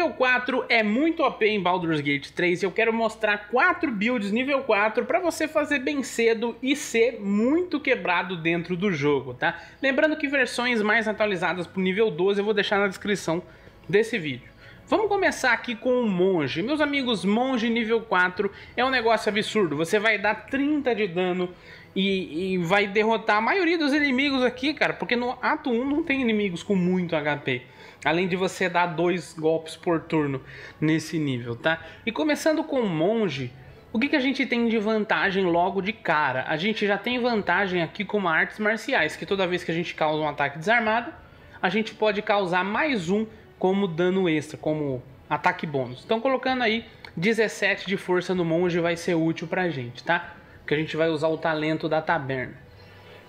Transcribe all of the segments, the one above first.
nível 4 é muito OP em Baldur's Gate 3 e eu quero mostrar 4 builds nível 4 para você fazer bem cedo e ser muito quebrado dentro do jogo, tá? Lembrando que versões mais atualizadas pro nível 12 eu vou deixar na descrição desse vídeo. Vamos começar aqui com o monge. Meus amigos, monge nível 4 é um negócio absurdo. Você vai dar 30 de dano e, e, vai derrotar a maioria dos inimigos aqui, cara, porque no ato 1 não tem inimigos com muito HP. Além de você dar dois golpes por turno nesse nível, tá? E começando com o monge, o que, que a gente tem de vantagem logo de cara? A gente já tem vantagem aqui com artes marciais, que toda vez que a gente causa um ataque desarmado, a gente pode causar mais um como dano extra, como ataque bônus. Então colocando aí 17 de força no monge vai ser útil pra gente, tá? que a gente vai usar o talento da taberna.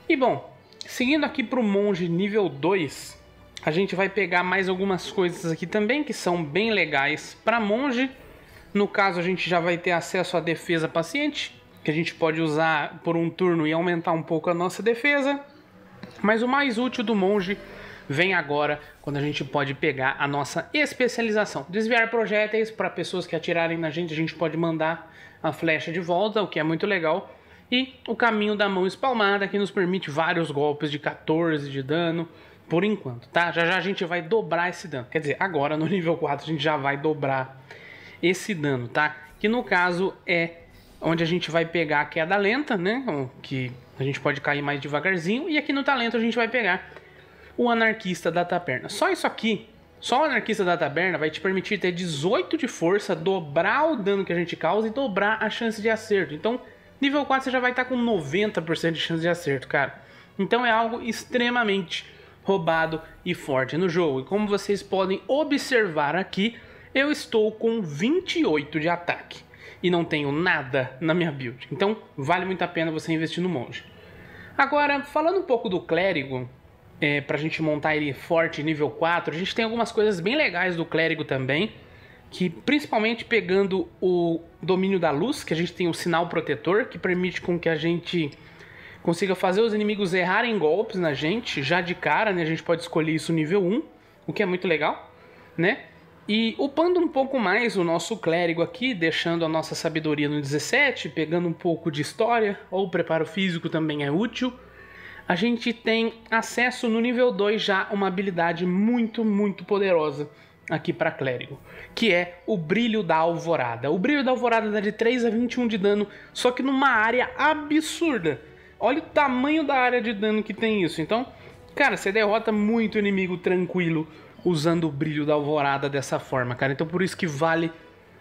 E bom, seguindo aqui para o monge nível 2, a gente vai pegar mais algumas coisas aqui também que são bem legais para monge. No caso, a gente já vai ter acesso à defesa paciente, que a gente pode usar por um turno e aumentar um pouco a nossa defesa. Mas o mais útil do monge vem agora, quando a gente pode pegar a nossa especialização. Desviar projéteis para pessoas que atirarem na gente, a gente pode mandar a flecha de volta, o que é muito legal. E o caminho da mão espalmada, que nos permite vários golpes de 14 de dano, por enquanto, tá? Já já a gente vai dobrar esse dano. Quer dizer, agora no nível 4 a gente já vai dobrar esse dano, tá? Que no caso é onde a gente vai pegar a queda lenta, né? Que a gente pode cair mais devagarzinho. E aqui no talento a gente vai pegar o anarquista da taberna. Só isso aqui, só o anarquista da taberna vai te permitir ter 18 de força, dobrar o dano que a gente causa e dobrar a chance de acerto. Então, nível 4 você já vai estar tá com 90% de chance de acerto, cara. Então é algo extremamente roubado e forte no jogo. E como vocês podem observar aqui, eu estou com 28 de ataque e não tenho nada na minha build. Então vale muito a pena você investir no monge. Agora, falando um pouco do clérigo, é, pra gente montar ele forte nível 4. A gente tem algumas coisas bem legais do clérigo também, que principalmente pegando o domínio da luz, que a gente tem o sinal protetor, que permite com que a gente consiga fazer os inimigos errarem golpes na gente, já de cara, né? A gente pode escolher isso nível 1, o que é muito legal, né? E upando um pouco mais o nosso clérigo aqui, deixando a nossa sabedoria no 17, pegando um pouco de história ou preparo físico também é útil a gente tem acesso no nível 2 já uma habilidade muito, muito poderosa aqui para clérigo, que é o brilho da alvorada. O brilho da alvorada dá de 3 a 21 de dano, só que numa área absurda. Olha o tamanho da área de dano que tem isso. Então, cara, você derrota muito inimigo tranquilo usando o brilho da alvorada dessa forma, cara. Então por isso que vale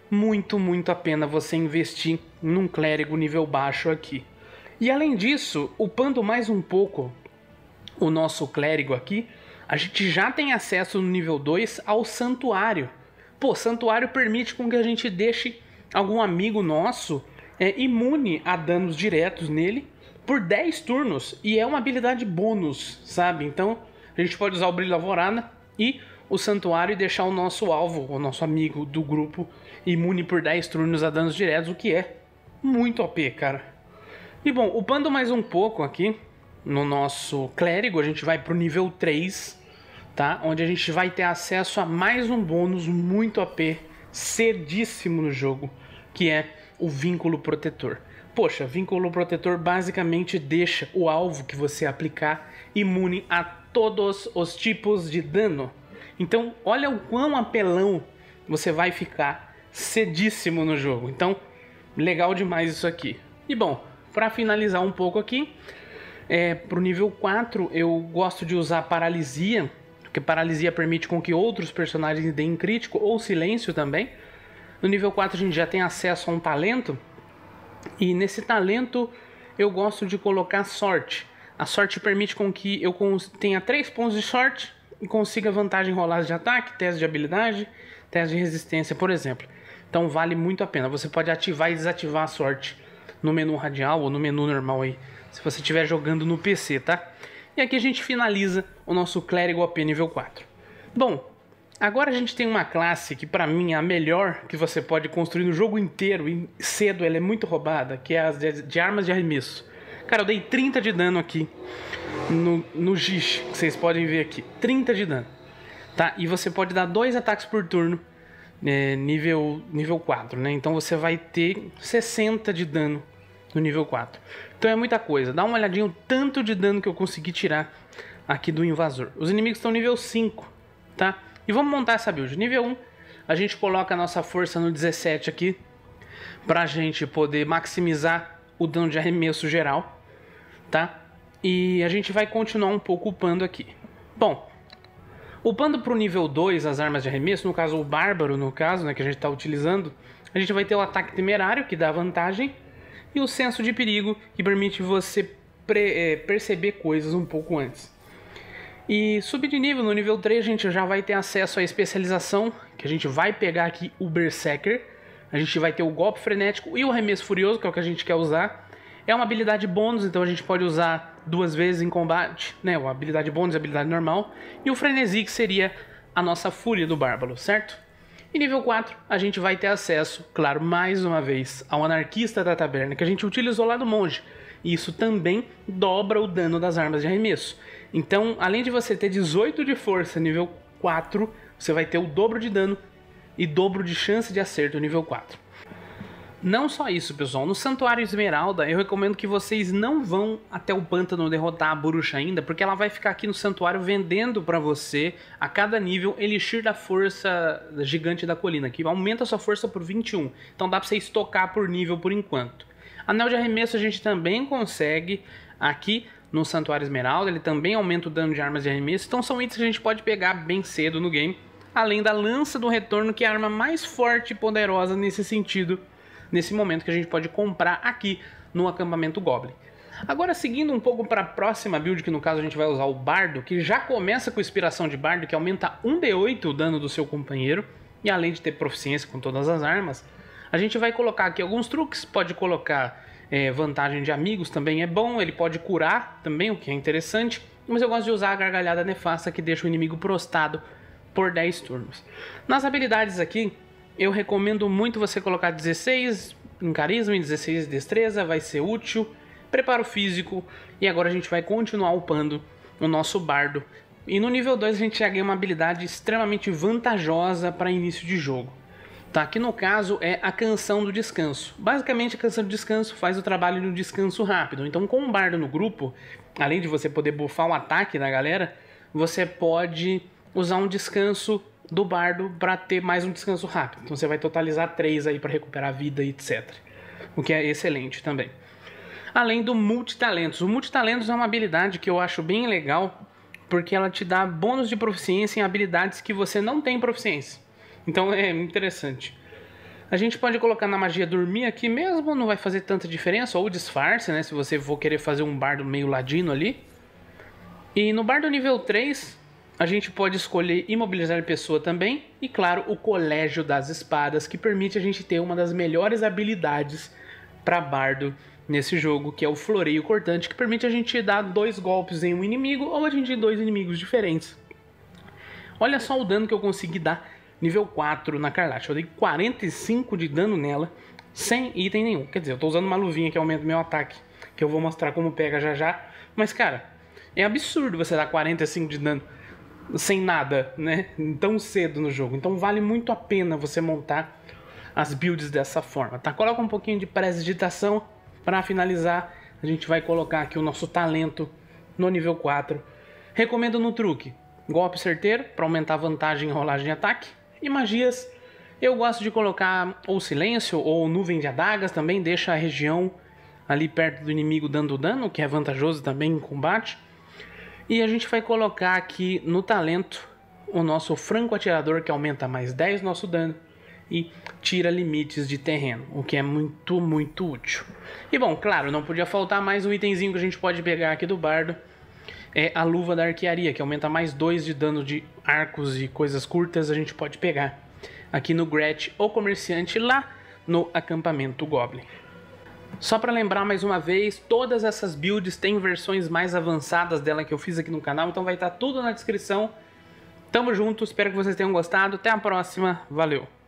muito, muito a pena você investir num clérigo nível baixo aqui. E além disso, upando mais um pouco o nosso clérigo aqui, a gente já tem acesso no nível 2 ao santuário. Pô, santuário permite com que a gente deixe algum amigo nosso é, imune a danos diretos nele por 10 turnos e é uma habilidade bônus, sabe? Então a gente pode usar o Brilho Alvorada e o Santuário e deixar o nosso alvo, o nosso amigo do grupo, imune por 10 turnos a danos diretos, o que é muito OP, cara. E bom, upando mais um pouco aqui no nosso clérigo, a gente vai pro nível 3, tá? Onde a gente vai ter acesso a mais um bônus muito AP, cedíssimo no jogo, que é o vínculo protetor. Poxa, vínculo protetor basicamente deixa o alvo que você aplicar imune a todos os tipos de dano. Então, olha o quão apelão você vai ficar cedíssimo no jogo. Então, legal demais isso aqui. E bom, para finalizar um pouco aqui, é, para o nível 4 eu gosto de usar paralisia, porque paralisia permite com que outros personagens deem crítico ou silêncio também. No nível 4 a gente já tem acesso a um talento, e nesse talento eu gosto de colocar sorte. A sorte permite com que eu tenha 3 pontos de sorte e consiga vantagem em roladas de ataque, teste de habilidade, teste de resistência, por exemplo. Então vale muito a pena. Você pode ativar e desativar a sorte no menu radial ou no menu normal aí, se você estiver jogando no PC, tá? E aqui a gente finaliza o nosso clérigo AP nível 4. Bom, agora a gente tem uma classe que para mim é a melhor que você pode construir no jogo inteiro e cedo ela é muito roubada, que é as de, de armas de arremesso. Cara, eu dei 30 de dano aqui no, no Gish, que vocês podem ver aqui. 30 de dano. Tá? E você pode dar dois ataques por turno, é, nível, nível 4, né? Então você vai ter 60 de dano no nível 4. Então é muita coisa. Dá uma olhadinha o tanto de dano que eu consegui tirar aqui do invasor. Os inimigos estão nível 5, tá? E vamos montar essa build. Nível 1, a gente coloca a nossa força no 17 aqui, pra gente poder maximizar o dano de arremesso geral, tá? E a gente vai continuar um pouco upando aqui. Bom, upando pro nível 2 as armas de arremesso, no caso o Bárbaro, no caso, né, que a gente tá utilizando, a gente vai ter o ataque temerário, que dá vantagem, e o senso de perigo, que permite você é, perceber coisas um pouco antes. E subir de nível, no nível 3 a gente já vai ter acesso à especialização, que a gente vai pegar aqui o Berserker, a gente vai ter o golpe frenético e o arremesso furioso, que é o que a gente quer usar. É uma habilidade bônus, então a gente pode usar duas vezes em combate, né? A habilidade bônus e a habilidade normal. E o frenesi, que seria a nossa fúria do bárbaro, certo? E nível 4, a gente vai ter acesso, claro, mais uma vez, ao anarquista da taberna que a gente utilizou lá do monge. E isso também dobra o dano das armas de arremesso. Então, além de você ter 18 de força nível 4, você vai ter o dobro de dano e dobro de chance de acerto nível 4. Não só isso, pessoal. No Santuário Esmeralda, eu recomendo que vocês não vão até o pântano derrotar a bruxa ainda, porque ela vai ficar aqui no santuário vendendo para você, a cada nível, Elixir da Força Gigante da Colina, que aumenta a sua força por 21. Então dá pra você estocar por nível por enquanto. Anel de Arremesso a gente também consegue aqui no Santuário Esmeralda, ele também aumenta o dano de armas de arremesso, então são itens que a gente pode pegar bem cedo no game, além da Lança do Retorno, que é a arma mais forte e poderosa nesse sentido nesse momento que a gente pode comprar aqui no acampamento Goblin. Agora, seguindo um pouco para a próxima build, que no caso a gente vai usar o Bardo, que já começa com inspiração de Bardo, que aumenta 1d8 o dano do seu companheiro, e além de ter proficiência com todas as armas, a gente vai colocar aqui alguns truques, pode colocar é, vantagem de amigos também é bom, ele pode curar também, o que é interessante, mas eu gosto de usar a gargalhada nefasta que deixa o inimigo prostado por 10 turnos. Nas habilidades aqui, eu recomendo muito você colocar 16 em carisma e 16 em destreza, vai ser útil. Preparo físico. E agora a gente vai continuar upando o nosso bardo. E no nível 2 a gente já ganha uma habilidade extremamente vantajosa para início de jogo. Tá, que no caso é a canção do descanso. Basicamente, a canção do descanso faz o trabalho do descanso rápido. Então, com um bardo no grupo, além de você poder buffar um ataque na galera, você pode usar um descanso do bardo para ter mais um descanso rápido. Então você vai totalizar três aí para recuperar a vida e etc. O que é excelente também. Além do multitalentos. O multitalentos é uma habilidade que eu acho bem legal porque ela te dá bônus de proficiência em habilidades que você não tem proficiência. Então é interessante. A gente pode colocar na magia dormir aqui mesmo, não vai fazer tanta diferença, ou disfarce, né? Se você for querer fazer um bardo meio ladino ali. E no bardo nível 3, a gente pode escolher imobilizar a pessoa também, e claro, o Colégio das Espadas, que permite a gente ter uma das melhores habilidades para bardo nesse jogo, que é o floreio cortante, que permite a gente dar dois golpes em um inimigo ou a gente dois inimigos diferentes. Olha só o dano que eu consegui dar nível 4 na Carlate. Eu dei 45 de dano nela, sem item nenhum. Quer dizer, eu estou usando uma luvinha que aumenta meu ataque, que eu vou mostrar como pega já já. Mas, cara, é absurdo você dar 45 de dano sem nada, né? Tão cedo no jogo. Então vale muito a pena você montar as builds dessa forma, tá? Coloca um pouquinho de pré-digitação para finalizar. A gente vai colocar aqui o nosso talento no nível 4. Recomendo no truque. Golpe certeiro para aumentar a vantagem em rolagem de ataque. E magias, eu gosto de colocar ou silêncio ou nuvem de adagas também, deixa a região ali perto do inimigo dando dano, que é vantajoso também em combate. E a gente vai colocar aqui no talento o nosso franco atirador que aumenta mais 10 nosso dano e tira limites de terreno, o que é muito, muito útil. E bom, claro, não podia faltar mais um itemzinho que a gente pode pegar aqui do bardo. É a luva da arquearia, que aumenta mais 2 de dano de arcos e coisas curtas a gente pode pegar aqui no Gretch ou comerciante lá no acampamento Goblin. Só para lembrar mais uma vez, todas essas builds têm versões mais avançadas dela que eu fiz aqui no canal, então vai estar tudo na descrição. Tamo junto, espero que vocês tenham gostado, até a próxima, valeu!